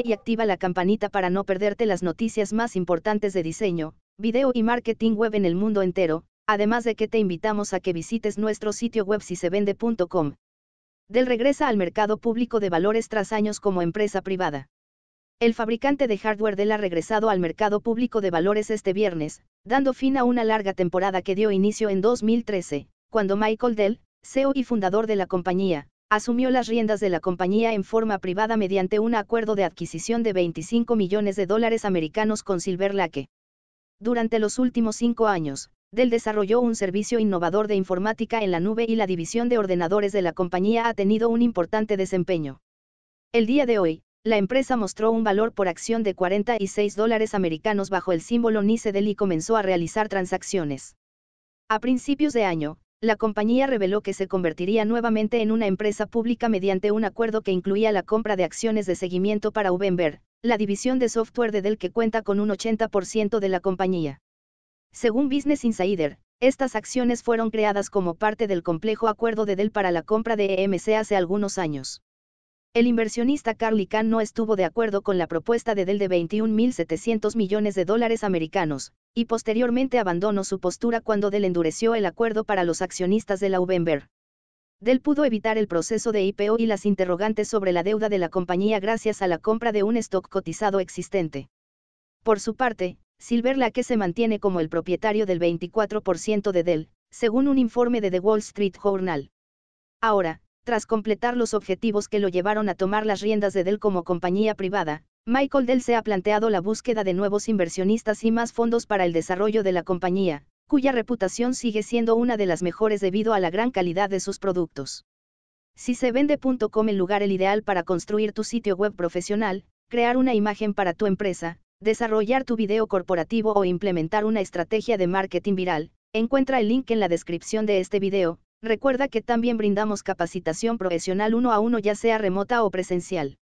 y activa la campanita para no perderte las noticias más importantes de diseño, video y marketing web en el mundo entero, además de que te invitamos a que visites nuestro sitio web vende.com. Dell regresa al mercado público de valores tras años como empresa privada. El fabricante de hardware Dell ha regresado al mercado público de valores este viernes, dando fin a una larga temporada que dio inicio en 2013, cuando Michael Dell, CEO y fundador de la compañía, asumió las riendas de la compañía en forma privada mediante un acuerdo de adquisición de 25 millones de dólares americanos con Silver Lake. Durante los últimos cinco años, Dell desarrolló un servicio innovador de informática en la nube y la división de ordenadores de la compañía ha tenido un importante desempeño. El día de hoy, la empresa mostró un valor por acción de 46 dólares americanos bajo el símbolo NICE Dell y comenzó a realizar transacciones. A principios de año, la compañía reveló que se convertiría nuevamente en una empresa pública mediante un acuerdo que incluía la compra de acciones de seguimiento para Uber, la división de software de Dell que cuenta con un 80% de la compañía. Según Business Insider, estas acciones fueron creadas como parte del complejo acuerdo de Dell para la compra de EMC hace algunos años. El inversionista Carly Khan no estuvo de acuerdo con la propuesta de Dell de 21.700 millones de dólares americanos, y posteriormente abandonó su postura cuando Dell endureció el acuerdo para los accionistas de la Uvember. Dell pudo evitar el proceso de IPO y las interrogantes sobre la deuda de la compañía gracias a la compra de un stock cotizado existente. Por su parte, Silver se mantiene como el propietario del 24% de Dell, según un informe de The Wall Street Journal. Ahora, tras completar los objetivos que lo llevaron a tomar las riendas de Dell como compañía privada, Michael Dell se ha planteado la búsqueda de nuevos inversionistas y más fondos para el desarrollo de la compañía, cuya reputación sigue siendo una de las mejores debido a la gran calidad de sus productos. Si se vende.com el lugar el ideal para construir tu sitio web profesional, crear una imagen para tu empresa, desarrollar tu video corporativo o implementar una estrategia de marketing viral, encuentra el link en la descripción de este video, Recuerda que también brindamos capacitación profesional uno a uno ya sea remota o presencial.